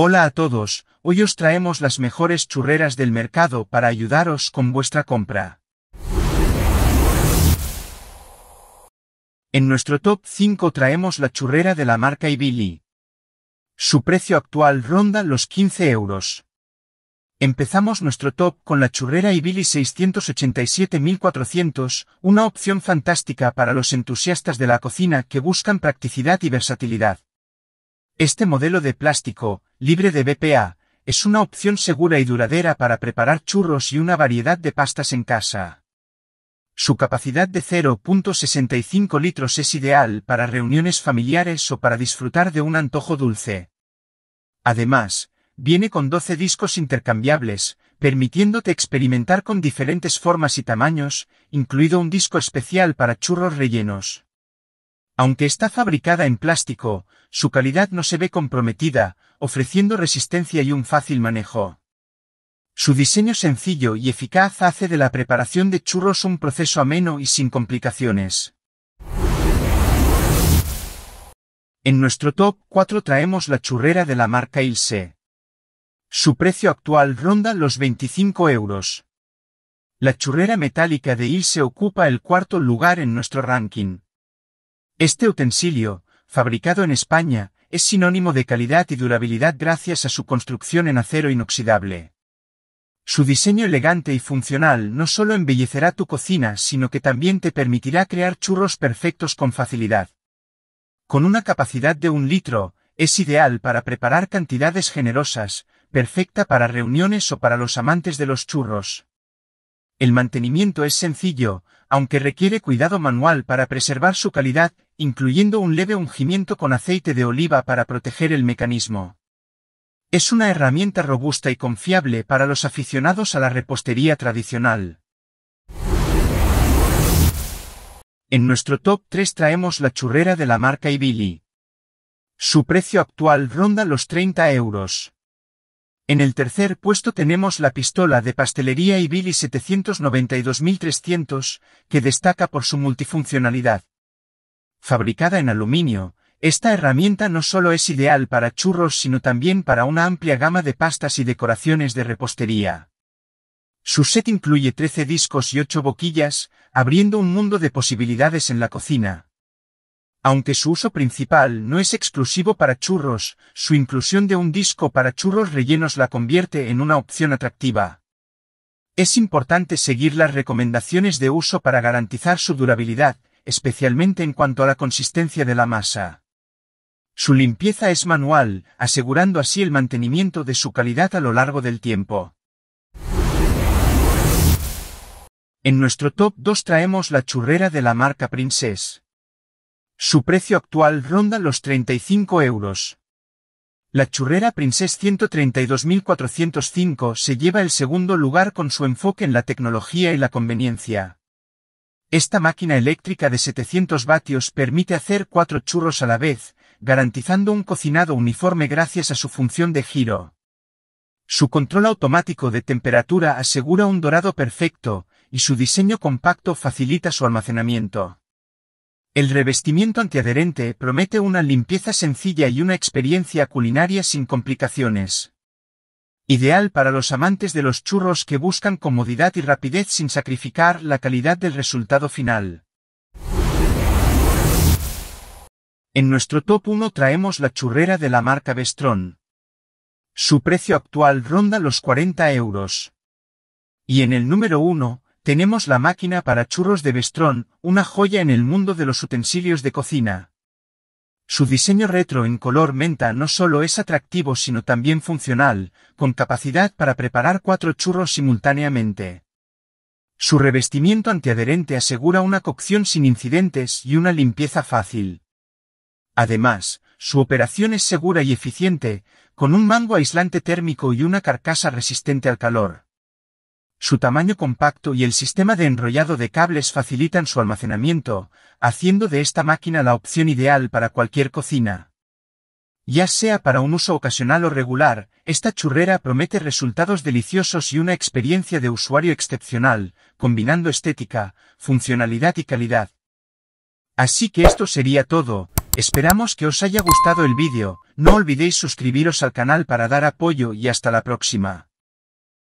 Hola a todos, hoy os traemos las mejores churreras del mercado para ayudaros con vuestra compra. En nuestro top 5 traemos la churrera de la marca Ibili. Su precio actual ronda los 15 euros. Empezamos nuestro top con la churrera Ibili 687.400, una opción fantástica para los entusiastas de la cocina que buscan practicidad y versatilidad. Este modelo de plástico, libre de BPA, es una opción segura y duradera para preparar churros y una variedad de pastas en casa. Su capacidad de 0.65 litros es ideal para reuniones familiares o para disfrutar de un antojo dulce. Además, viene con 12 discos intercambiables, permitiéndote experimentar con diferentes formas y tamaños, incluido un disco especial para churros rellenos. Aunque está fabricada en plástico, su calidad no se ve comprometida, ofreciendo resistencia y un fácil manejo. Su diseño sencillo y eficaz hace de la preparación de churros un proceso ameno y sin complicaciones. En nuestro top 4 traemos la churrera de la marca Ilse. Su precio actual ronda los 25 euros. La churrera metálica de Ilse ocupa el cuarto lugar en nuestro ranking. Este utensilio, fabricado en España, es sinónimo de calidad y durabilidad gracias a su construcción en acero inoxidable. Su diseño elegante y funcional no solo embellecerá tu cocina, sino que también te permitirá crear churros perfectos con facilidad. Con una capacidad de un litro, es ideal para preparar cantidades generosas, perfecta para reuniones o para los amantes de los churros. El mantenimiento es sencillo, aunque requiere cuidado manual para preservar su calidad, incluyendo un leve ungimiento con aceite de oliva para proteger el mecanismo. Es una herramienta robusta y confiable para los aficionados a la repostería tradicional. En nuestro top 3 traemos la churrera de la marca Ibili. Su precio actual ronda los 30 euros. En el tercer puesto tenemos la pistola de pastelería y 792.300, que destaca por su multifuncionalidad. Fabricada en aluminio, esta herramienta no solo es ideal para churros sino también para una amplia gama de pastas y decoraciones de repostería. Su set incluye 13 discos y 8 boquillas, abriendo un mundo de posibilidades en la cocina. Aunque su uso principal no es exclusivo para churros, su inclusión de un disco para churros rellenos la convierte en una opción atractiva. Es importante seguir las recomendaciones de uso para garantizar su durabilidad, especialmente en cuanto a la consistencia de la masa. Su limpieza es manual, asegurando así el mantenimiento de su calidad a lo largo del tiempo. En nuestro top 2 traemos la churrera de la marca Princess. Su precio actual ronda los 35 euros. La churrera Princess 132.405 se lleva el segundo lugar con su enfoque en la tecnología y la conveniencia. Esta máquina eléctrica de 700 vatios permite hacer cuatro churros a la vez, garantizando un cocinado uniforme gracias a su función de giro. Su control automático de temperatura asegura un dorado perfecto, y su diseño compacto facilita su almacenamiento. El revestimiento antiadherente promete una limpieza sencilla y una experiencia culinaria sin complicaciones. Ideal para los amantes de los churros que buscan comodidad y rapidez sin sacrificar la calidad del resultado final. En nuestro top 1 traemos la churrera de la marca Bestrón. Su precio actual ronda los 40 euros. Y en el número 1, tenemos la máquina para churros de Bestrón, una joya en el mundo de los utensilios de cocina. Su diseño retro en color menta no solo es atractivo sino también funcional, con capacidad para preparar cuatro churros simultáneamente. Su revestimiento antiadherente asegura una cocción sin incidentes y una limpieza fácil. Además, su operación es segura y eficiente, con un mango aislante térmico y una carcasa resistente al calor. Su tamaño compacto y el sistema de enrollado de cables facilitan su almacenamiento, haciendo de esta máquina la opción ideal para cualquier cocina. Ya sea para un uso ocasional o regular, esta churrera promete resultados deliciosos y una experiencia de usuario excepcional, combinando estética, funcionalidad y calidad. Así que esto sería todo, esperamos que os haya gustado el vídeo, no olvidéis suscribiros al canal para dar apoyo y hasta la próxima.